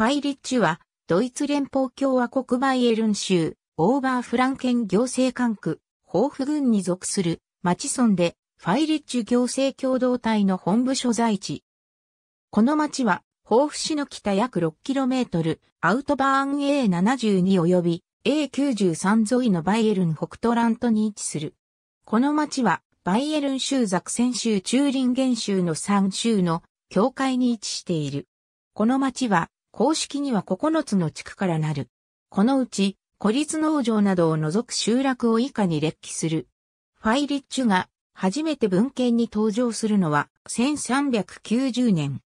ファイリッチュは、ドイツ連邦共和国バイエルン州、オーバーフランケン行政管区、ホーフ郡に属する、町村で、ファイリッチュ行政共同体の本部所在地。この町は、ホーフ市の北約 6km、アウトバーン A72 及び A93 沿いのバイエルン北トラントに位置する。この町は、バイエルン州ザクセン州チューリンゲン州の3州の境界に位置している。この町は、公式には9つの地区からなる。このうち、孤立農場などを除く集落を以下に列記する。ファイリッチュが初めて文献に登場するのは1390年。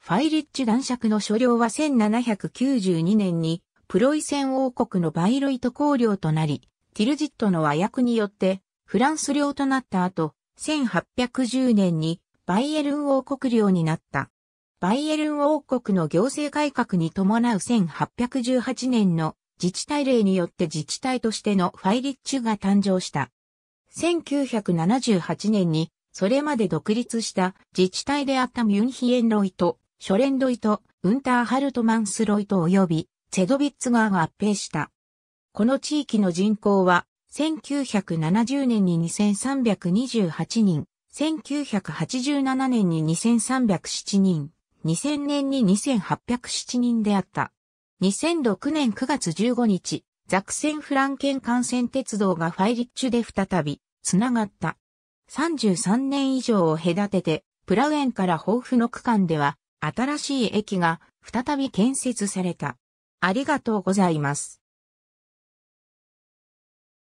ファイリッチュ男爵の所領は1792年にプロイセン王国のバイロイト公領となり、ティルジットの和訳によってフランス領となった後、1810年にバイエルン王国領になった。バイエルン王国の行政改革に伴う1818年の自治体令によって自治体としてのファイリッチュが誕生した。1978年にそれまで独立した自治体であったミュンヒエンロイト、ショレンロイト、ウンターハルトマンスロイト及びセドビッツ川が合併した。この地域の人口は1970年に2328人、1987年に2307人、2000年に2807人であった。2006年9月15日、ザクセンフランケン幹線鉄道がファイリッチュで再び、つながった。33年以上を隔てて、プラウエンから豊富の区間では、新しい駅が再び建設された。ありがとうございます。